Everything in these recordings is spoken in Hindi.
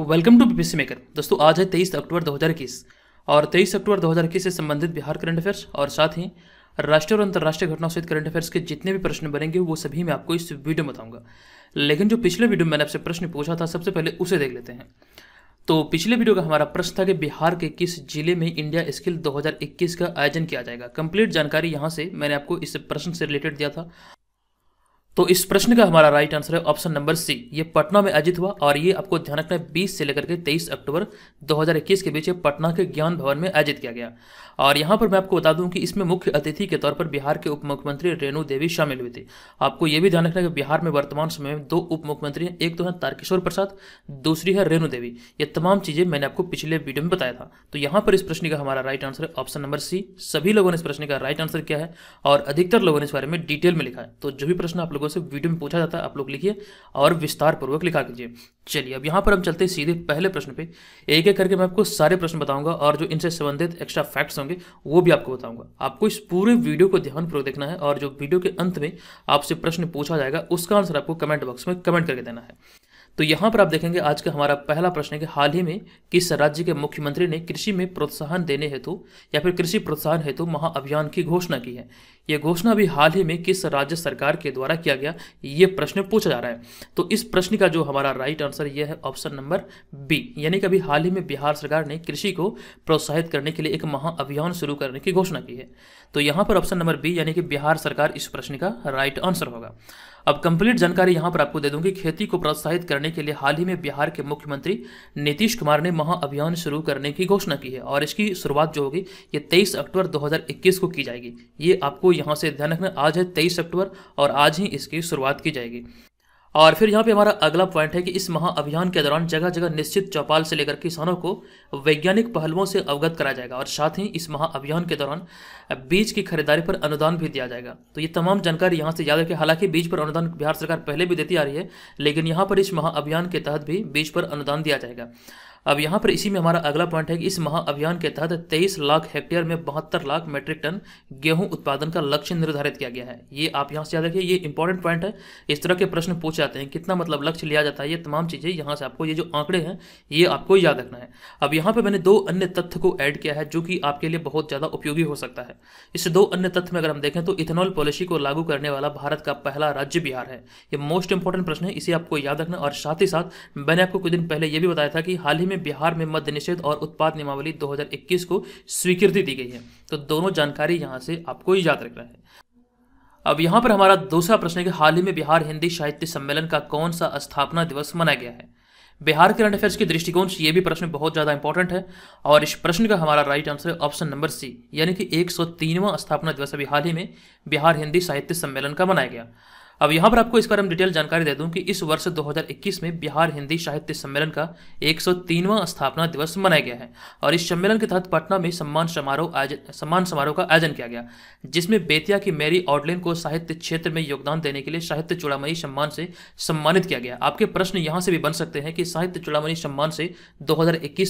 वेलकम टू बीपीसी मेकर दोस्तों आज है तेईस अक्टूबर 2021 और तेईस अक्टूबर 2021 से संबंधित बिहार करंट अफेयर्स और साथ ही राष्ट्रीय और अंतर्राष्ट्रीय घटनाओं सहित करंट अफेयर्स के जितने भी प्रश्न बनेंगे वो सभी मैं आपको इस वीडियो में बताऊंगा लेकिन जो पिछले वीडियो में मैंने आपसे प्रश्न पूछा था सबसे पहले उसे देख लेते हैं तो पिछले वीडियो का हमारा प्रश्न था कि बिहार के किस जिले में इंडिया स्किल 2021 का आयोजन किया जाएगा कंप्लीट जानकारी यहाँ से मैंने आपको इस प्रश्न से रिलेटेड दिया था तो इस प्रश्न का हमारा राइट आंसर है ऑप्शन नंबर सी ये पटना में आयोजित हुआ और ये आपको ध्यान रखना है बीस से लेकर के 23 अक्टूबर 2021 के बीच पटना के ज्ञान भवन में आयोजित किया गया और यहाँ पर मैं आपको बता दूं कि इसमें मुख्य अतिथि के तौर पर बिहार के उप मुख्यमंत्री रेणु देवी शामिल हुई थी आपको ये भी ध्यान रखना है कि बिहार में वर्तमान समय में दो उप मुख्यमंत्री हैं एक तो है तारकिशोर प्रसाद दूसरी है रेणु देवी ये तमाम चीज़ें मैंने आपको पिछले वीडियो में बताया था तो यहाँ पर इस प्रश्न का हमारा राइट आंसर है ऑप्शन नंबर सी सभी लोगों ने इस प्रश्न का राइट आंसर किया है और अधिकतर लोगों ने इस बारे में डिटेल में लिखा है तो जो भी प्रश्न आप लोगों लोगों से वीडियो में पूछा जाता है आप लोग लिखिए और विस्तार पूर्वक लिखा कीजिए चलिए अब यहाँ पर हम चलते हैं सीधे पहले प्रश्न पे एक एक करके मैं आपको सारे प्रश्न बताऊंगा और जो इनसे संबंधित एक्स्ट्रा फैक्ट्स होंगे वो भी आपको बताऊंगा आपको इस पूरे वीडियो को ध्यानपूर्वक देखना है और जो वीडियो के अंत में आपसे प्रश्न पूछा जाएगा उसका आंसर आपको कमेंट बॉक्स में कमेंट करके देना है तो यहाँ पर आप देखेंगे आज का हमारा पहला प्रश्न है कि हाल ही में किस राज्य के मुख्यमंत्री ने कृषि में प्रोत्साहन देने हेतु या फिर कृषि प्रोत्साहन हेतु महाअभियान की घोषणा की है यह घोषणा अभी हाल ही में किस राज्य सरकार के द्वारा किया गया ये प्रश्न पूछा जा रहा है तो इस प्रश्न का जो हमारा राइट आंसर यह है ऑप्शन नंबर बी यानी कि अभी हाल ही में बिहार सरकार ने कृषि को प्रोत्साहित करने के लिए एक महाअभियान शुरू करने की घोषणा की है तो यहाँ पर ऑप्शन नंबर बी यानी कि बिहार सरकार इस प्रश्न का राइट आंसर होगा अब कंप्लीट जानकारी यहाँ पर आपको दे दूंगी खेती को प्रोत्साहित करने के लिए हाल ही में बिहार के मुख्यमंत्री नीतीश कुमार ने महाअभियान शुरू करने की घोषणा की है और इसकी शुरुआत जो होगी ये तेईस अक्टूबर 2021 को की जाएगी ये आपको यहाँ से ध्यान रखना आज है तेईस अक्टूबर और आज ही इसकी शुरुआत की जाएगी और फिर यहाँ पे हमारा अगला पॉइंट है कि इस महाअभियान के दौरान जगह जगह निश्चित चौपाल से लेकर किसानों को वैज्ञानिक पहलुओं से अवगत कराया जाएगा और साथ ही इस महाअभियान के दौरान बीज की खरीदारी पर अनुदान भी दिया जाएगा तो ये तमाम जानकारी यहाँ से याद रखें हालांकि बीज पर अनुदान बिहार सरकार पहले भी देती आ रही है लेकिन यहाँ पर इस महाअभियान के तहत भी बीज पर अनुदान दिया जाएगा अब यहाँ पर इसी में हमारा अगला पॉइंट है कि इस महाअभियान के तहत तेईस लाख हेक्टेयर में बहत्तर लाख मेट्रिक टन गेहूं उत्पादन का लक्ष्य निर्धारित किया गया है ये आप यहाँ से याद रखिए ये इंपॉर्टेंट पॉइंट है इस तरह के प्रश्न पूछे जाते हैं कितना मतलब लक्ष्य लिया जाता है ये तमाम चीज़ें यहाँ से आपको ये जो आंकड़े हैं ये आपको याद रखना है अब यहाँ पर मैंने दो अन्य तथ्य को ऐड किया है जो कि आपके लिए बहुत ज़्यादा उपयोगी हो सकता है इस दो अन्य तथ्य में अगर हम देखें तो इथेनॉल पॉलिसी को लागू करने वाला भारत का पहला राज्य बिहार है ये मोस्ट इंपॉर्टेंट प्रश्न है इसे आपको याद रखना और साथ ही साथ मैंने आपको कुछ दिन पहले ये भी बताया था कि हाल ही में में बिहार में मद्य निषेध और उत्पाद नियमावली 2021 को स्वीकृति दी गई है तो दोनों जानकारी यहाँ से आपको याद रखना है अब यहाँ पर हमारा दूसरा प्रश्न है कि हाल ही में बिहार हिंदी साहित्य सम्मेलन का कौन सा स्थापना दिवस मनाया गया है बिहार करंट अफेयर्स के दृष्टिकोण से ये भी प्रश्न बहुत ज़्यादा इंपॉर्टेंट है और इस प्रश्न का हमारा right answer option number C यानी कि एक स्थापना दिवस अभी हाल ही में बिहार हिंदी साहित्य सम्मेलन का मनाया गया अब यहाँ पर आपको इस बारे में डिटेल जानकारी दे दूँ कि इस वर्ष 2021 में बिहार हिंदी साहित्य सम्मेलन का 103वां स्थापना दिवस मनाया गया है और इस सम्मेलन के तहत पटना में सम्मान समारोह आयोजन सम्मान समारोह का आयोजन किया गया जिसमें बेतिया की मैरी ऑडलिन को साहित्य क्षेत्र में योगदान देने के लिए साहित्य चुड़ामी सम्मान से सम्मानित किया गया आपके प्रश्न यहाँ से भी बन सकते हैं कि साहित्य चुड़ामी सम्मान से दो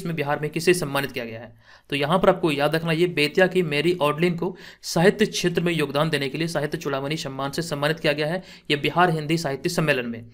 में बिहार में किसे सम्मानित किया गया है तो यहाँ पर आपको याद रखना ये बेतिया की मैरी ऑडलिन को साहित्य क्षेत्र में योगदान देने के लिए साहित्य चुड़ामी सम्मान से सम्मानित किया गया है या बिहार हिंदी साहित्य सम्मेलन में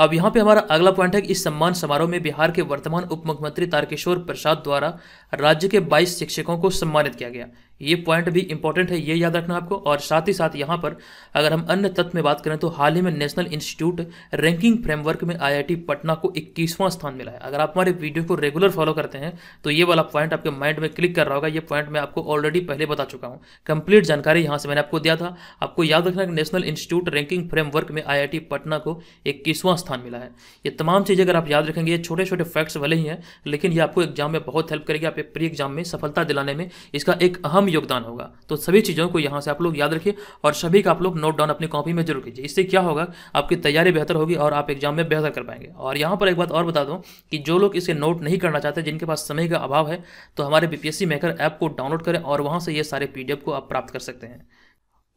अब यहाँ पे हमारा अगला पॉइंट है कि इस सम्मान समारोह में बिहार के वर्तमान उप मुख्यमंत्री तारकिशोर प्रसाद द्वारा राज्य के 22 शिक्षकों को सम्मानित किया गया ये पॉइंट भी इंपॉर्टेंट है ये याद रखना आपको और साथ ही साथ यहाँ पर अगर हम अन्य तत्व में बात करें तो हाल ही में नेशनल इंस्टीट्यूट रैंकिंग फ्रेमवर्क में आईआईटी पटना को 21वां स्थान मिला है अगर आप हमारे वीडियो को रेगुलर फॉलो करते हैं तो ये वाला पॉइंट आपके माइंड में क्लिक कर रहा होगा ये पॉइंट मैं आपको ऑलरेडी पहले बता चुका हूँ कंप्लीट जानकारी यहाँ से मैंने आपको दिया था आपको याद रखना कि नेशनल इंस्टीट्यूट रैंकिंग फ्रेमवर्क में आई पटना को इक्कीसवां स्थान मिला है ये तमाम चीज़ें अगर आप याद रखेंगे ये छोटे छोटे फैक्ट्स भले ही हैं लेकिन ये आपको एग्जाम में बहुत हेल्प करेगी आपके प्री एग्जाम में सफलता दिलाने में इसका एक अहम योगदान होगा तो सभी चीज़ों को यहाँ से आप लोग याद रखिए और सभी का आप लोग नोट डाउन अपनी कॉपी में जरूर कीजिए इससे क्या होगा आपकी तैयारी बेहतर होगी और आप एग्जाम में बेहतर कर पाएंगे और यहाँ पर एक बात और बता दूँ कि जो लोग इसे नोट नहीं करना चाहते जिनके पास समय का अभाव है तो हमारे बीपीएससी मेकर ऐप को डाउनलोड करें और वहाँ से ये सारे पीडीएफ को आप प्राप्त कर सकते हैं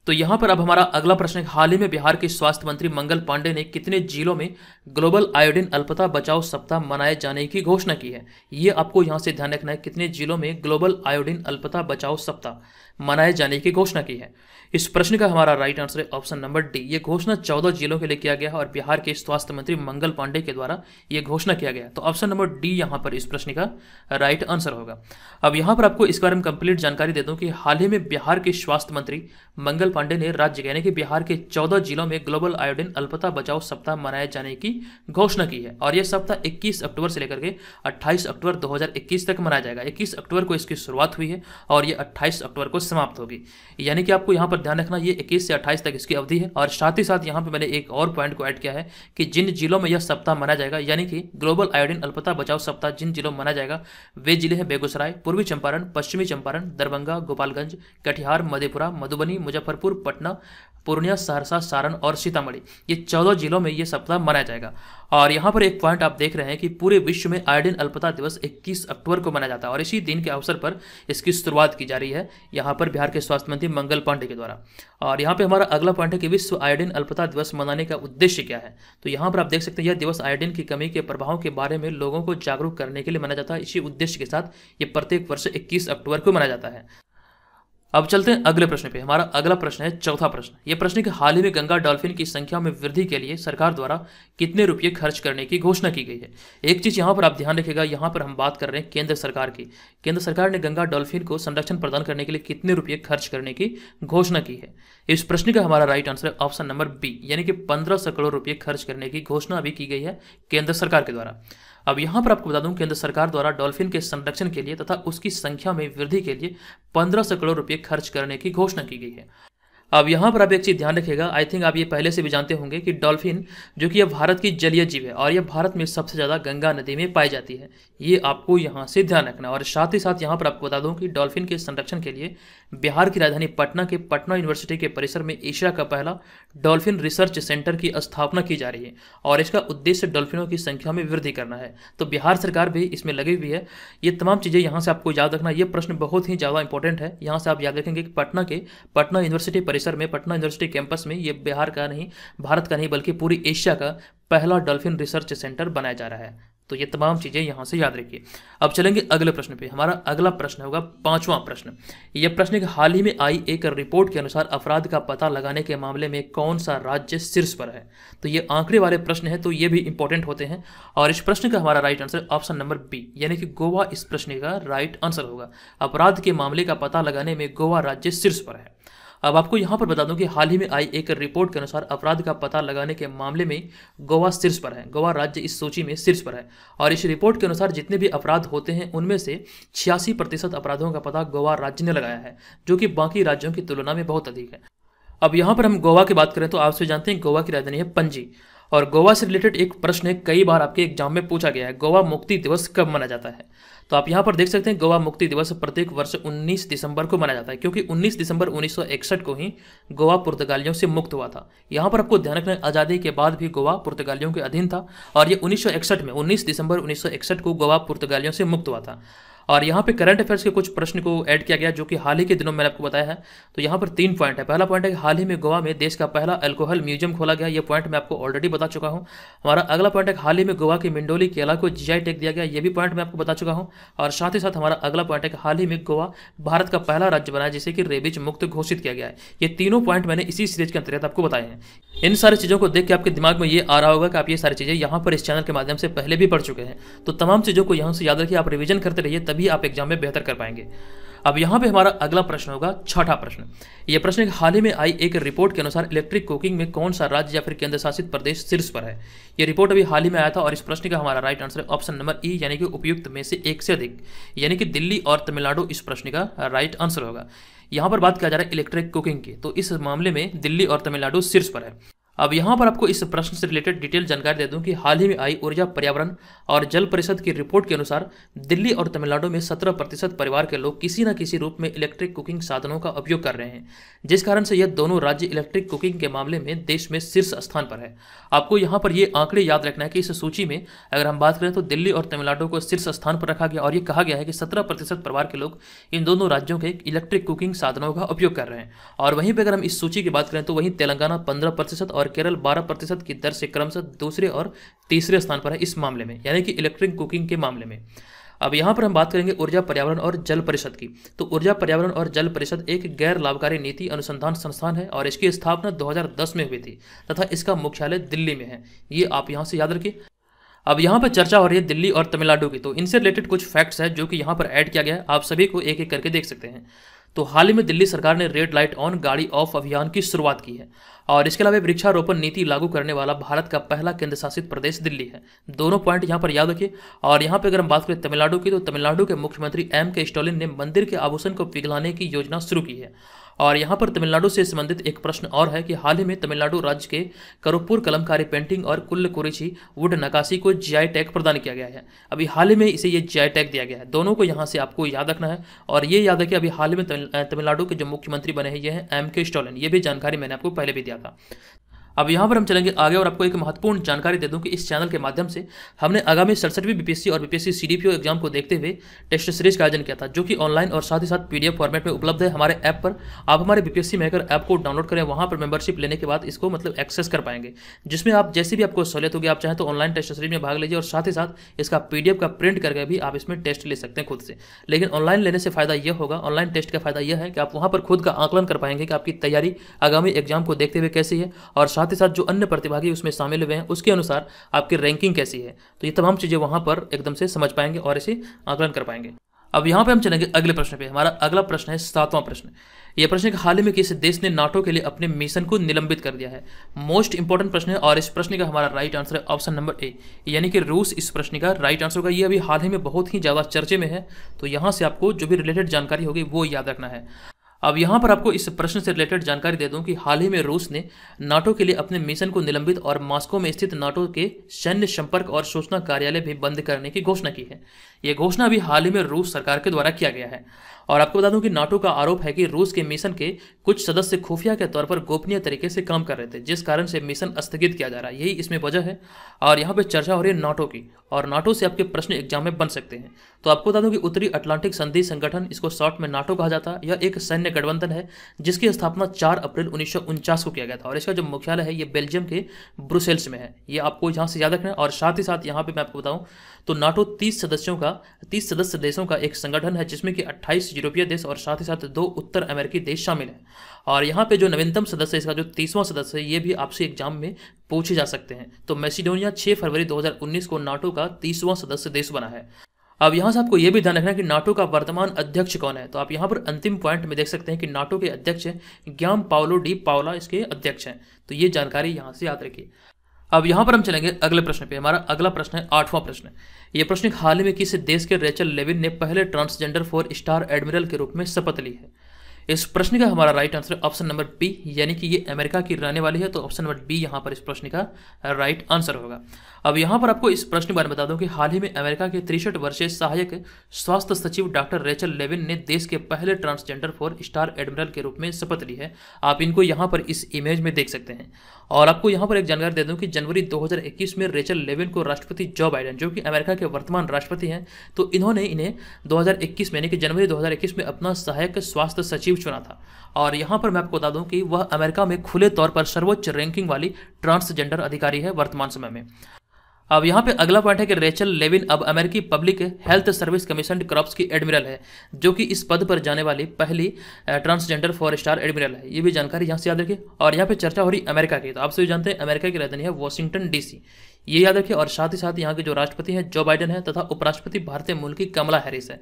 तो यहां पर अब हमारा अगला प्रश्न है हाल ही में बिहार के स्वास्थ्य मंत्री मंगल पांडे ने कितने जिलों में ग्लोबल आयोडीन अल्पता बचाओ सप्ताह मनाए जाने की घोषणा की है ये आपको यहां से ध्यान रखना है कितने जिलों में ग्लोबल आयोडीन अल्पता बचाओ सप्ताह मनाए जाने की घोषणा की है इस प्रश्न का हमारा राइट आंसर है ऑप्शन नंबर डी ये घोषणा चौदह जिलों के लिए किया गया और बिहार के स्वास्थ्य मंत्री मंगल पांडे के द्वारा ये घोषणा किया गया तो ऑप्शन नंबर डी यहां पर इस प्रश्न का राइट आंसर होगा अब यहां पर आपको इस बारे में कंप्लीट जानकारी दे दूं कि हाल ही में बिहार के स्वास्थ्य मंत्री मंगल पांडे ने राज्य यानी कि बिहार के चौदह जिलों में ग्लोबल आयोडिन अल्पता बचाओ सप्ताह मनाए जाने की घोषणा की है और यह सप्ताह इक्कीस अक्टूबर से लेकर के अट्ठाईस अक्टूबर दो तक मनाया जाएगा इक्कीस अक्टूबर को इसकी शुरुआत हुई है और यह अट्ठाईस अक्टूबर को समाप्त होगी यानी कि आपको यहाँ पर ध्यान रखना ये 21 से 28 तक इसकी अवधि है और साथ ही साथ यहाँ पे मैंने एक और पॉइंट को ऐड किया है कि जिन जिलों में यह सप्ताह मनाया जाएगा यानी कि ग्लोबल आयोडिन अल्पता बचाव सप्ताह जिन जिलों में मनाया जाएगा वे जिले हैं बेगूसराय पूर्वी चंपारण पश्चिमी चंपारण दरभंगा गोपालगंज कटिहार मधेपुरा मधुबनी मुजफ्फरपुर पटना पूर्णिया सहरसा सारण और सीतामढ़ी ये चौदह जिलों में ये सप्ताह मनाया जाएगा और यहाँ पर एक पॉइंट आप देख रहे हैं कि पूरे विश्व में आयोडीन अल्पता दिवस 21 अक्टूबर को मनाया जाता है और इसी दिन के अवसर पर इसकी शुरुआत की जा रही है यहाँ पर बिहार के स्वास्थ्य मंत्री मंगल पांडे के द्वारा और यहाँ पे हमारा अगला पॉइंट है कि विश्व आयोडीन अल्पता दिवस मनाने का उद्देश्य क्या है तो यहाँ पर आप देख सकते हैं यह दिवस आयोडीन की कमी के प्रभाव के बारे में लोगों को जागरूक करने के लिए मनाया जाता है इसी उद्देश्य के साथ ये प्रत्येक वर्ष इक्कीस अक्टूबर को मनाया जाता है अब चलते हैं अगले प्रश्न पे हमारा अगला प्रश्न है चौथा प्रश्न ये प्रश्न कि हाल ही में गंगा डॉल्फिन की संख्या में वृद्धि के लिए सरकार द्वारा कितने रुपये खर्च करने की घोषणा की गई है एक चीज़ यहाँ पर आप ध्यान रखिएगा यहाँ पर हम बात कर रहे हैं केंद्र सरकार की केंद्र सरकार ने गंगा डॉल्फिन को संरक्षण प्रदान करने के लिए कितने रुपये खर्च करने की घोषणा की है इस प्रश्न का हमारा राइट आंसर है ऑप्शन नंबर बी यानी कि पंद्रह सौ करोड़ रुपये खर्च करने की घोषणा भी की गई है केंद्र सरकार के द्वारा अब यहाँ पर आपको बता दूं केंद्र सरकार द्वारा डॉल्फिन के संरक्षण के लिए तथा उसकी संख्या में वृद्धि के लिए पंद्रह सौ करोड़ रुपये खर्च करने की घोषणा की गई है अब यहाँ पर आप एक चीज़ ध्यान रखिएगा आई थिंक आप ये पहले से भी जानते होंगे कि डॉल्फिन जो कि यह भारत की जलीय जीव है और यह भारत में सबसे ज़्यादा गंगा नदी में पाई जाती है ये आपको यहाँ से ध्यान रखना और साथ ही साथ यहाँ पर आपको बता दूँ कि डॉल्फिन के संरक्षण के लिए बिहार की राजधानी पटना के पटना यूनिवर्सिटी के परिसर में एशिया का पहला डॉल्फिन रिसर्च सेंटर की स्थापना की जा रही है और इसका उद्देश्य डॉल्फिनों की संख्या में वृद्धि करना है तो बिहार सरकार भी इसमें लगी हुई है ये तमाम चीज़ें यहाँ से आपको याद रखना ये प्रश्न बहुत ही ज़्यादा इंपॉर्टेंट है यहाँ से आप याद रखेंगे कि पटना के पटना यूनिवर्सिटी परिसर परिसर में पटना यूनिवर्सिटी कैंपस में ये बिहार का नहीं भारत का नहीं बल्कि पूरी एशिया का पहला डॉल्फिन रिसर्च सेंटर बनाया जा रहा है तो ये तमाम चीज़ें यहां से याद रखिए अब चलेंगे अगले प्रश्न पे हमारा अगला प्रश्न होगा पांचवा प्रश्न यह प्रश्न हाल ही में आई एक रिपोर्ट के अनुसार अपराध का पता लगाने के मामले में कौन सा राज्य शीर्ष पर है तो ये आंकड़े वाले प्रश्न है तो ये भी इंपॉर्टेंट होते हैं और इस प्रश्न का हमारा right answer option number B यानी कि गोवा इस प्रश्न का राइट आंसर होगा अपराध के मामले का पता लगाने में गोवा राज्य शीर्ष पर है अब आपको यहाँ पर बता दूं कि हाल ही में आई एक रिपोर्ट के अनुसार अपराध का पता लगाने के मामले में गोवा शीर्ष पर है गोवा राज्य इस सूची में शीर्ष पर है और इस रिपोर्ट के अनुसार जितने भी अपराध होते हैं उनमें से छियासी प्रतिशत अपराधों का पता गोवा राज्य ने लगाया है जो कि बाकी राज्यों की तुलना में बहुत अधिक है अब यहाँ पर हम गोवा की बात करें तो आपसे जानते हैं गोवा की राजधानी है पंजी और गोवा से रिलेटेड एक प्रश्न कई बार आपके एग्जाम में पूछा गया है गोवा मुक्ति दिवस कब मनाया जाता है तो आप यहाँ पर देख सकते हैं गोवा मुक्ति दिवस प्रत्येक वर्ष 19 दिसंबर को मनाया जाता है क्योंकि 19 दिसंबर 1961 को ही गोवा पुर्तगालियों से मुक्त हुआ था यहाँ पर आपको ध्यान रखना आज़ादी के बाद भी गोवा पुर्तगालियों के अधीन था और ये 1961 में 19 दिसंबर 1961 को गोवा पुर्तगालियों से मुक्त हुआ था और यहाँ पे करंट अफेयर्स के कुछ प्रश्न को ऐड किया गया जो कि हाल ही के दिनों में मैंने आपको बताया है तो यहाँ पर तीन पॉइंट है पहला पॉइंट है कि हाल ही में गोवा में देश का पहला अल्कोहल म्यूजियम खोला गया ये पॉइंट मैं आपको ऑलरेडी बता चुका हूँ हमारा अगला पॉइंट है हाल ही में गोवा के मिंडोली केला को जीआई टेक दिया गया ये भी पॉइंट मैं आपको बता चुका हूँ और साथ ही साथ हमारा अगला पॉइंट है कि हाल ही में गोवा भारत का पहला राज्य बना जिसे कि रेबिज मुक्त घोषित किया गया है ये तीनों पॉइंट मैंने इसी सीरीज के अंतर्गत आपको बताए हैं इन सारी चीज़ों को देख के आपके दिमाग में ये आ रहा होगा कि आप ये सारी चीज़ें यहाँ पर इस चैनल के माध्यम से पहले भी पढ़ चुके हैं तो तमाम चीज़ों को यहाँ से याद रखिए आप रिविजन करते रहिए तभी आप एग्जाम में बेहतर कर पाएंगे अब यहाँ पे हमारा अगला प्रश्न होगा छठा प्रश्न यह प्रश्न हाल ही में आई एक रिपोर्ट के अनुसार इलेक्ट्रिक कुकिंग में कौन सा राज्य या फिर केंद्र शासित प्रदेश शीर्ष पर है यह रिपोर्ट अभी हाल ही में आया था और इस प्रश्न का हमारा right answer option number E यानी कि उपयुक्त में से एक से अधिक यानी कि दिल्ली और तमिलनाडु इस प्रश्न का राइट आंसर होगा यहाँ पर बात किया जा रहा है इलेक्ट्रिक कुकिंग की तो इस मामले में दिल्ली और तमिलनाडु शीर्ष पर है अब यहाँ पर आपको इस प्रश्न से रिलेटेड डिटेल जानकारी दे दूं कि हाल ही में आई ऊर्जा पर्यावरण और जल परिषद की रिपोर्ट के अनुसार दिल्ली और तमिलनाडु में 17 प्रतिशत परिवार के लोग किसी न किसी रूप में इलेक्ट्रिक कुकिंग साधनों का उपयोग कर रहे हैं जिस कारण से यह दोनों राज्य इलेक्ट्रिक कुकिंग के मामले में देश में शीर्ष स्थान पर है आपको यहाँ पर ये आंकड़े याद रखना है कि इस सूची में अगर हम बात करें तो दिल्ली और तमिलनाडु को शीर्ष स्थान पर रखा गया और ये कहा गया है कि सत्रह परिवार के लोग इन दोनों राज्यों के इलेक्ट्रिक कुकिंग साधनों का उपयोग कर रहे हैं और वहीं पर अगर हम इस सूची की बात करें तो वहीं तेलंगाना पंद्रह और और केरल 12 प्रतिशत की दर से क्रमशः दूसरे और तीसरे स्थान पर है इस मामले में यानी कि इलेक्ट्रिक कुकिंग के मामले में अब यहाँ पर हम बात करेंगे ऊर्जा पर्यावरण और जल परिषद की तो ऊर्जा पर्यावरण और जल परिषद एक गैर लाभकारी नीति अनुसंधान संस्थान है और इसकी स्थापना 2010 में हुई थी तथा इसका मुख्यालय दिल्ली में है ये आप यहाँ से याद रखिए अब यहाँ पर चर्चा हो रही है दिल्ली और तमिलनाडु की तो इनसे रिलेटेड कुछ फैक्ट्स है जो कि यहाँ पर ऐड किया गया है आप सभी को एक एक करके देख सकते हैं तो हाल ही में दिल्ली सरकार ने रेड लाइट ऑन गाड़ी ऑफ अभियान की शुरुआत की है और इसके अलावा वृक्षारोपण नीति लागू करने वाला भारत का पहला केंद्र शासित प्रदेश दिल्ली है दोनों पॉइंट यहाँ पर याद रखिए और यहाँ पर अगर हम बात करें तमिलनाडु की तो तमिलनाडु के मुख्यमंत्री एम के स्टालिन ने मंदिर के आभूषण को पिघलाने की योजना शुरू की है और यहाँ पर तमिलनाडु से संबंधित एक प्रश्न और है कि हाल ही में तमिलनाडु राज्य के करुपुर कलमकारी पेंटिंग और कुल्ल कुरेची वुड नकाशी को जीआई टैग प्रदान किया गया है अभी हाल ही में इसे ये जीआई टैग दिया गया है दोनों को यहाँ से आपको याद रखना है और ये याद रखिए अभी हाल ही में तमिलनाडु के जो मुख्यमंत्री बने हैं ये हैं एम के स्टॉलिन ये भी जानकारी मैंने आपको पहले भी दिया था अब यहाँ पर हम चलेंगे आगे और आपको एक महत्वपूर्ण जानकारी दे दूँ कि इस चैनल के माध्यम से हमने आगामी सड़सठवीं बीपीएससी और बीपीएससी सीडीपीओ एग्जाम को देखते हुए टेस्ट सीरीज का आयोजन किया था जो कि ऑनलाइन और साथ ही साथ पीडीएफ फॉर्मेट में उपलब्ध है हमारे ऐप पर आप हमारे बीपीएससी मेकर ऐप को डाउनलोड करें वहाँ पर मेंबरशिप लेने के बाद इसको मतलब एक्सेस कर पाएंगे जिसमें आप जैसे भी आपको सहूलियत होगी आप चाहें तो ऑनलाइन टेस्ट सीरीज में भाग लीजिए और साथ ही साथ इसका पीडीएफ का प्रिंट करके भी आप इसमें टेस्ट ले सकते हैं खुद से लेकिन ऑनलाइन लेने से फायदा यह होगा ऑनलाइन टेस्ट का फायदा यह है कि आप वहाँ पर खुद का आंकलन कर पाएंगे कि आपकी तैयारी आगामी एग्जाम को देखते हुए कैसी है और साथ साथ ही साथ जो अन्य प्रतिभागी उसमें शामिल हुए हैं उसके अनुसार आपकी रैंकिंग कैसी है तो ये तमाम चीज़ें वहाँ पर एकदम से समझ पाएंगे और इसे आकलन कर पाएंगे अब यहाँ पे हम चलेंगे अगले प्रश्न पे हमारा अगला प्रश्न है सातवां प्रश्न यह प्रश्न कि हाल ही में किस देश ने नाटो के लिए अपने मिशन को निलंबित कर दिया है मोस्ट इंपॉर्टेंट प्रश्न है और इस प्रश्न का हमारा राइट आंसर है ऑप्शन नंबर ए यानी कि रूस इस प्रश्न का राइट आंसर होगा ये अभी हाल ही में बहुत ही ज़्यादा चर्चे में है तो यहाँ से आपको जो भी रिलेटेड जानकारी होगी वो याद रखना है अब यहाँ पर आपको इस प्रश्न से रिलेटेड जानकारी दे दूं कि हाल ही में रूस ने नाटो के लिए अपने मिशन को निलंबित और मॉस्को में स्थित नाटो के सैन्य संपर्क और सूचना कार्यालय भी बंद करने की घोषणा की है ये घोषणा भी हाल ही में रूस सरकार के द्वारा किया गया है और आपको बता दूं कि नाटो का आरोप है कि रूस के मिशन के कुछ सदस्य खुफिया के तौर पर गोपनीय तरीके से काम कर रहे थे जिस कारण से मिशन स्थगित किया जा रहा है यही इसमें वजह है और यहाँ पर चर्चा हो रही है नाटो की और नाटो से आपके प्रश्न एग्जाम में बन सकते हैं तो आपको बता दूं कि उत्तरी अटलांटिक संधि संगठन इसको शॉर्ट में नाटो कहा जाता है यह एक सैन्य गठबंधन है जिसकी स्थापना चार अप्रैल उन्नीस को किया गया था और इसका जो मुख्यालय है ये बेल्जियम के ब्रुसेल्स में है ये आपको यहाँ से याद रखना है और साथ ही साथ यहाँ पर मैं आपको बताऊँ तो नाटो तीस सदस्यों का तीस सदस्य देशों का एक संगठन है जिसमें कि अट्ठाईस यूरोपीय देश और साथ ही साथ दो उत्तर अमेरिकी देश शामिल हैं और यहाँ पे जो नवीनतम सदस्य इसका जो तीसवां सदस्य है ये भी आपसे एग्जाम में पूछे जा सकते हैं तो मैसिडोनिया छः फरवरी दो को नाटो का तीसवां सदस्य देश बना है अब यहाँ से आपको ये भी ध्यान रखना है कि नाटो का वर्तमान अध्यक्ष कौन है तो आप यहाँ पर अंतिम पॉइंट में देख सकते हैं कि नाटो के अध्यक्ष ज्ञान ज्ञाम पाओलो डी पावला इसके अध्यक्ष हैं तो ये जानकारी यहाँ से याद रखिए अब यहां पर हम चलेंगे अगले प्रश्न पे हमारा अगला प्रश्न है आठवां प्रश्न ये प्रश्न हाल ही में किस देश के रेचल लेविन ने पहले ट्रांसजेंडर फोर स्टार एडमिरल के रूप में शपथ ली है इस प्रश्न का हमारा right answer option number B यानी कि ये अमेरिका की रहने वाली है तो ऑप्शन नंबर बी यहां पर इस प्रश्न का राइट आंसर होगा अब यहाँ पर आपको इस प्रश्न के बारे में बता दूं कि हाल ही में अमेरिका के तिरसठ वर्षीय सहायक स्वास्थ्य सचिव डॉक्टर रेचल लेविन ने देश के पहले ट्रांसजेंडर फोर स्टार एडमिरल के रूप में शपथ ली है आप इनको यहाँ पर इस इमेज में देख सकते हैं और आपको यहाँ पर एक जानकारी दे दूँ कि जनवरी 2021 में रेचल लेविन को राष्ट्रपति जो बाइडन जो कि अमेरिका के वर्तमान राष्ट्रपति हैं तो इन्होंने इन्हें दो में यानी कि जनवरी दो में अपना सहायक स्वास्थ्य सचिव चुना था और यहाँ पर मैं आपको बता दूँ कि वह अमेरिका में खुले तौर पर सर्वोच्च रैंकिंग वाली ट्रांसजेंडर अधिकारी है वर्तमान समय में अब यहाँ पे अगला पॉइंट है कि रेचल लेविन अब अमेरिकी public health service commission corps की एडमिरल है जो कि इस पद पर जाने वाली पहली ट्रांसजेंडर फोर स्टार एडमिरल है ये भी जानकारी यहाँ से याद रखिए और यहाँ पे चर्चा हो रही अमेरिका की तो आप सभी जानते हैं अमेरिका की राजधानी है वॉशिंगटन डीसी ये याद रखिए और साथ ही साथ यहाँ के जो राष्ट्रपति हैं जो बाइडन है तथा उपराष्ट्रपति भारतीय मूल की कमला हैरिस है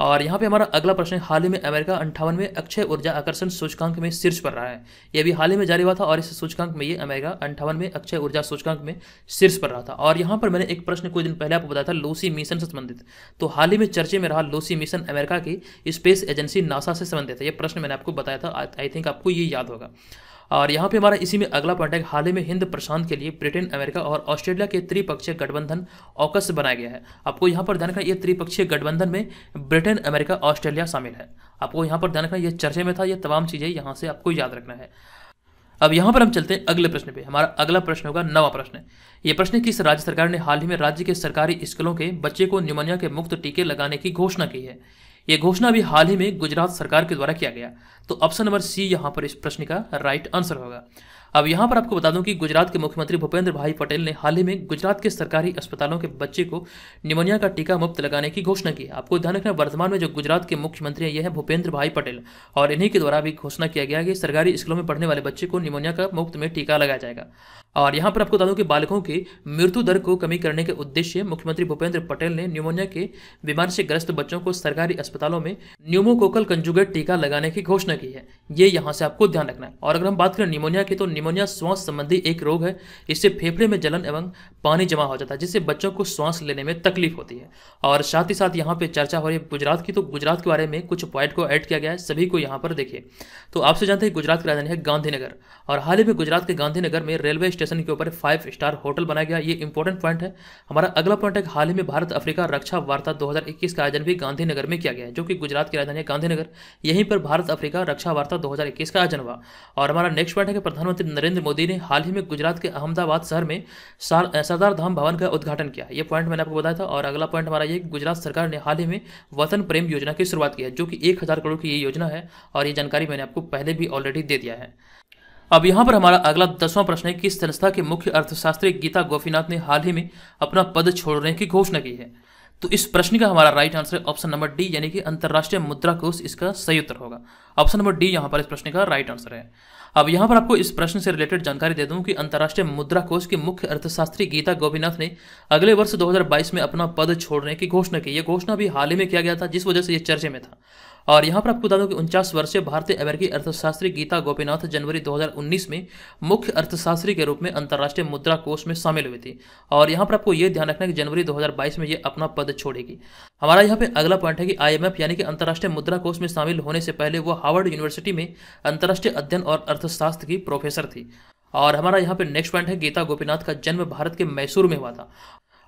और यहाँ पे हमारा अगला प्रश्न है हाल ही में अमेरिका अंठावन में अक्षय ऊर्जा आकर्षण सूचकांक में शीर्ष पर रहा है यह भी हाल ही में जारी हुआ था और इस सूचकांक में ये अमेरिका अंठावन में अक्षय ऊर्जा सूचकांक में शीर्ष पर रहा था और यहाँ पर मैंने एक प्रश्न कुछ दिन पहले आपको बताया था लूसी मिशन से संबंधित तो हाल ही में चर्चे में रहा लूसी मिशन अमेरिका की स्पेस एजेंसी नासा से संबंधित है यह प्रश्न मैंने आपको बताया था आई थिंक आपको ये याद होगा और यहाँ पे हमारा इसी में अगला पॉइंट है हाल ही में हिंद प्रशांत के लिए ब्रिटेन अमेरिका और ऑस्ट्रेलिया के त्रिपक्षीय गठबंधन औकस बनाया गया है आपको यहाँ पर ध्यान रखना ये त्रिपक्षीय गठबंधन में ब्रिटेन अमेरिका ऑस्ट्रेलिया शामिल है आपको यहाँ पर ध्यान रखना ये चर्चे में था ये तमाम चीज़ें यहाँ से आपको याद रखना है अब यहाँ पर हम चलते हैं अगले प्रश्न पे हमारा अगला प्रश्न होगा नवा प्रश्न ये प्रश्न किस राज्य सरकार ने हाल ही में राज्य के सरकारी स्कूलों के बच्चे को न्यूमोनिया के मुक्त टीके लगाने की घोषणा की है यह घोषणा भी हाल ही में गुजरात सरकार के द्वारा किया गया तो ऑप्शन नंबर सी यहाँ पर इस प्रश्न का राइट आंसर होगा अब यहाँ पर आपको बता दूं कि गुजरात के मुख्यमंत्री भूपेंद्र भाई पटेल ने हाल ही में गुजरात के सरकारी अस्पतालों के बच्चे को निमोनिया का टीका मुफ्त लगाने की घोषणा की आपको ध्यान रखना वर्तमान में जो गुजरात के मुख्यमंत्री हैं यह है भूपेंद्र भाई पटेल और इन्हीं के द्वारा भी घोषणा किया गया कि सरकारी स्कूलों में पढ़ने वाले बच्चे को निमोनिया का मुफ्त में टीका लगाया जाएगा और यहाँ पर आपको बता दूँ कि बालकों की मृत्यु दर को कमी करने के उद्देश्य मुख्यमंत्री भूपेंद्र पटेल ने न्यूमोनिया के बीमारी से ग्रस्त बच्चों को सरकारी अस्पतालों में न्यूमोकोकल कंजुगेट टीका लगाने की घोषणा की है ये यहाँ से आपको ध्यान रखना है और अगर हम बात करें न्यूमोनिया की तो न्यूमोनिया श्वास संबंधी एक रोग है इससे फेफड़े में जलन एवं पानी जमा हो जाता है जिससे बच्चों को श्वास लेने में तकलीफ होती है और साथ ही साथ यहाँ पर चर्चा हो रही है गुजरात की तो गुजरात के बारे में कुछ पॉइंट को ऐड किया गया है सभी को यहाँ पर देखिए तो आपसे जानते हैं गुजरात की राजधानी है गांधीनगर और हाल ही में गुजरात के गांधीनगर में रेलवे स्टेशन के ऊपर फाइव स्टार होटल बनाया गया ये इंपॉर्टेंट पॉइंट है हमारा अगला पॉइंट है हाल ही में भारत अफ्रीका रक्षा वार्ता 2021 का आयोजन भी गांधीनगर में किया गया जो कि गुजरात की राजधानी गांधीनगर यहीं पर भारत अफ्रीका रक्षा वार्ता दो का आयोजन हुआ और हमारा नेक्स्ट पॉइंट है कि प्रधानमंत्री नरेंद्र मोदी ने हाल ही में गुजरात के अहमदाबाद शहर में सरदार धाम भवन का उद्घाटन किया ये पॉइंट मैंने आपको बताया था और अगला पॉइंट हमारा ये गुजरात सरकार ने हाल ही में वतन प्रेम योजना की शुरुआत की है जो कि एक करोड़ की ये योजना है और ये जानकारी मैंने आपको पहले भी ऑलरेडी दे दिया है अब यहाँ पर हमारा अगला दसवां प्रश्न है कि संस्था के मुख्य अर्थशास्त्री गीता गोपीनाथ ने हाल ही में अपना पद छोड़ने की घोषणा की है तो इस प्रश्न का हमारा राइट आंसर है ऑप्शन नंबर डी यानी कि अंतर्राष्ट्रीय मुद्रा कोष इसका सही उत्तर होगा ऑप्शन नंबर डी यहाँ पर इस प्रश्न का राइट आंसर है अब यहाँ पर आपको इस प्रश्न से रिलेटेड जानकारी दे दूं कि अंतर्राष्ट्रीय मुद्रा कोष के मुख्य अर्थशास्त्री गीता गोपीनाथ ने अगले वर्ष 2022 में अपना पद छोड़ने की घोषणा की यह घोषणा भी हाल ही में किया गया था जिस वजह से यह चर्चे में था और यहाँ पर आपको बता दूँ कि उनचास वर्षीय भारतीय अमेरिकी अर्थशास्त्री गीता गोपीनाथ जनवरी 2019 में मुख्य अर्थशास्त्री के रूप में अंतर्राष्ट्रीय मुद्रा कोष में शामिल हुई थी और यहाँ पर आपको ये ध्यान रखना है कि जनवरी 2022 में ये अपना पद छोड़ेगी हमारा यहाँ पे अगला पॉइंट है कि आईएमएफ यानी कि अंतर्राष्ट्रीय मुद्रा कोष में शामिल होने से पहले वो हार्वर्ड यूनिवर्सिटी में अंतर्राष्ट्रीय अध्ययन और अर्थशास्त्र की प्रोफेसर थी और हमारा यहाँ पे नेक्स्ट पॉइंट है गीता गोपीनाथ का जन्म भारत के मैसूर में हुआ था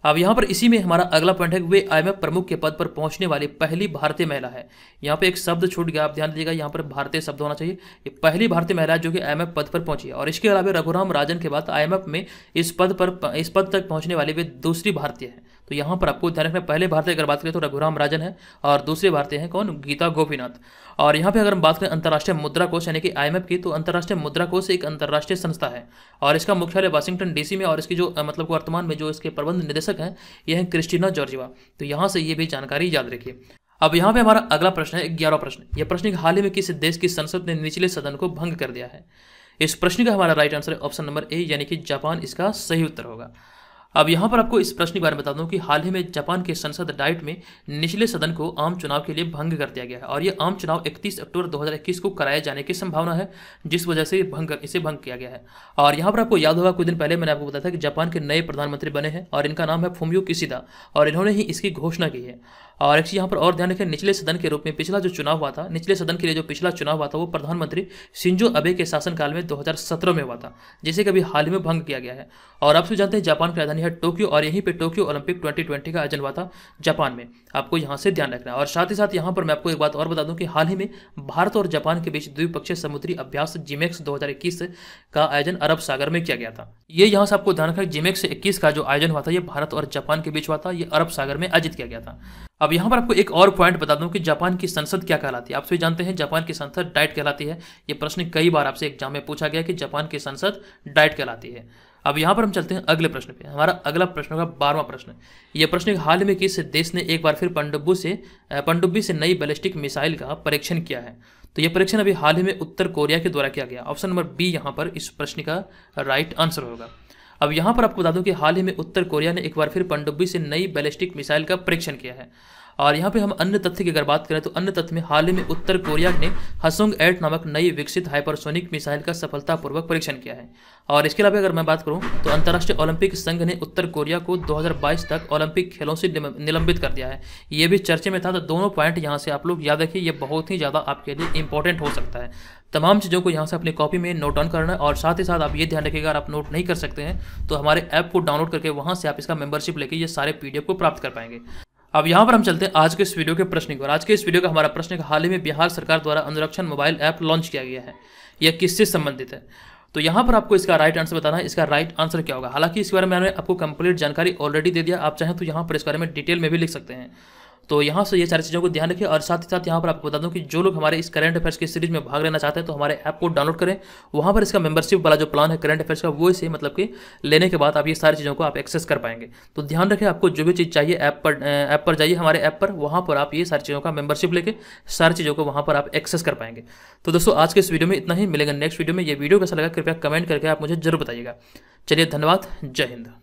अब यहाँ पर इसी में हमारा अगला पॉइंट है वे आईएमएफ प्रमुख के पद पर पहुंचने वाली पहली भारतीय महिला है यहाँ पे एक शब्द छूट गया आप ध्यान दीजिएगा यहाँ पर भारतीय शब्द होना चाहिए ये पहली भारतीय महिला जो कि आईएमएफ पद पर पहुंची है और इसके अलावा रघुराम राजन के बाद आईएमएफ में इस पद पर इस पद तक पहुंचने वाली वे दूसरी भारतीय है तो यहाँ पर आपको ध्यान रखना पहले भारतीय अगर बात करें तो रघुराम राजन है और दूसरे भारतीय हैं कौन गीता गोपीनाथ और यहाँ पे अगर हम बात करें अंतर्राष्ट्रीय मुद्रा कोष यानी कि आईएमएफ की तो अंतर्राष्ट्रीय मुद्रा कोष एक अंतर्राष्ट्रीय संस्था है और इसका मुख्यालय वाशिंगटन डीसी में और इसकी जो मतलब वर्तमान में जो इसके प्रबंध निदेशक हैं ये हैं क्रिस्टीना जॉर्जिवा तो यहाँ से ये भी जानकारी याद रखिए अब यहाँ पे हमारा अगला प्रश्न है ग्यारह प्रश्न यह प्रश्न हाल ही में किस देश की संसद ने निचले सदन को भंग कर दिया है इस प्रश्न का हमारा राइट आंसर है ऑप्शन नंबर ए यानी कि जापान इसका सही उत्तर होगा अब यहाँ पर आपको इस प्रश्न के बारे में बता दूँ कि हाल ही में जापान के संसद डाइट में निचले सदन को आम चुनाव के लिए भंग कर दिया गया है और ये आम चुनाव 31 अक्टूबर 2021 को कराए जाने की संभावना है जिस वजह से भंग इसे भंग किया गया है और यहाँ पर आपको याद होगा कुछ दिन पहले मैंने आपको बताया था कि जापान के नए प्रधानमंत्री बने हैं और इनका नाम है फोमियो किसीदा और इन्होंने ही इसकी घोषणा की है और एक्चुअली यहाँ पर और ध्यान रखें निचले सदन के रूप में पिछला जो चुनाव हुआ था निचले सदन के लिए जो पिछला चुनाव हुआ था वो प्रधानमंत्री सिंजो अबे के शासनकाल में दो में हुआ था जिसे कभी हाल ही में भंग किया गया है और आप सब जानते हैं जापान की राजधानी है टोक्यो और यहीं पे टोक्यो ओलंपिक 2020 का आयोजन हुआ था जापान में आपको यहाँ से ध्यान रखना है और साथ ही साथ यहाँ पर मैं आपको एक बात और बता दूं कि हाल ही में भारत और जापान के बीच द्विपक्षीय समुद्री अभ्यास जिमेक्स दो का आयोजन अरब सागर में किया गया था ये यहाँ से आपको ध्यान रखना जिमेक्स इक्कीस का जो आयोजन हुआ था ये भारत और जापान के बीच हुआ था ये अरब सागर में आयोजित किया गया था अब यहाँ पर आपको एक और पॉइंट बता दूं कि जापान की संसद क्या कहलाती है आप सभी जानते हैं जापान की संसद डाइट कहलाती है ये प्रश्न कई बार आपसे एग्जाम में पूछा गया कि जापान की संसद डाइट कहलाती है अब यहाँ पर हम चलते हैं अगले प्रश्न पे हमारा अगला प्रश्न होगा बारहवां प्रश्न यह प्रश्न हाल में किस देश ने एक बार फिर पंडुबू से पंडुब्बी से नई बैलिस्टिक मिसाइल का परीक्षण किया है तो यह परीक्षण अभी हाल ही में उत्तर कोरिया के द्वारा किया गया ऑप्शन नंबर बी यहाँ पर इस प्रश्न का राइट आंसर होगा अब यहाँ पर आपको बता दूं कि हाल ही में उत्तर कोरिया ने एक बार फिर पंडुब्बी से नई बैलिस्टिक मिसाइल का परीक्षण किया है और यहाँ पे हम अन्य तथ्य की अगर बात करें तो अन्य तथ्य में हाल ही में उत्तर कोरिया ने हसुंग एट नामक नई विकसित हाइपरसोनिक मिसाइल का सफलतापूर्वक परीक्षण किया है और इसके अलावा अगर मैं बात करूँ तो अंतर्राष्ट्रीय ओलंपिक संघ ने उत्तर कोरिया को 2022 तक ओलंपिक खेलों से निलंबित कर दिया है ये भी चर्चे में था तो दोनों पॉइंट यहाँ से आप लोग याद रखिए ये बहुत ही ज़्यादा आपके लिए इंपॉर्टेंट हो सकता है तमाम चीज़ों को यहाँ से अपनी कॉपी में नोट डाउन करना और साथ ही साथ आप ये ध्यान रखिएगा अगर आप नोट नहीं कर सकते हैं तो हमारे ऐप को डाउनलोड करके वहाँ से आप इसका मेंबरशिप लेके ये सारे पीडीएफ को प्राप्त कर पाएंगे अब यहाँ पर हम चलते हैं आज के इस वीडियो के प्रश्न को आज के इस वीडियो का हमारा प्रश्न है हाल ही में बिहार सरकार द्वारा अनुरक्षण मोबाइल ऐप लॉन्च किया गया है यह किससे संबंधित है तो यहाँ पर आपको इसका राइट आंसर बताना है इसका राइट आंसर क्या होगा हालांकि इसके बारे में मैंने आपको कंप्लीट जानकारी ऑलरेडी दे दिया आप चाहें तो यहाँ पर इस बारे में डिटेल में भी लिख सकते हैं तो यहाँ से ये सारी चीज़ों को ध्यान रखें और साथ ही साथ यहाँ पर आपको बता दूँ कि जो लोग हमारे इस करंट अफेयर्स की सीरीज में भाग लेना चाहते हैं तो हमारे ऐप को डाउनलोड करें वहाँ पर इसका मेंबरशिप वाला जो प्लान है करंट अफेयर्स का वो इसे मतलब कि लेने के बाद आप ये सारी चीज़ों को आप एक्सेस कर पाएंगे तो ध्यान रखें आपको जो भी चीज़ चाहिए ऐप पर ऐप पर जाइए हमारे ऐप पर वहाँ पर आप ये सारी चीज़ों का मेंबरशिप लेके सारी चीज़ों को वहाँ पर आप एक्सेस कर पाएंगे तो दोस्तों आज के इस वीडियो में इतना ही मिलेगा नेक्स्ट वीडियो में ये वीडियो कैसा लगा कृपया कमेंट करके आप मुझे जरूर बताइएगा चलिए धन्यवाद जय हिंद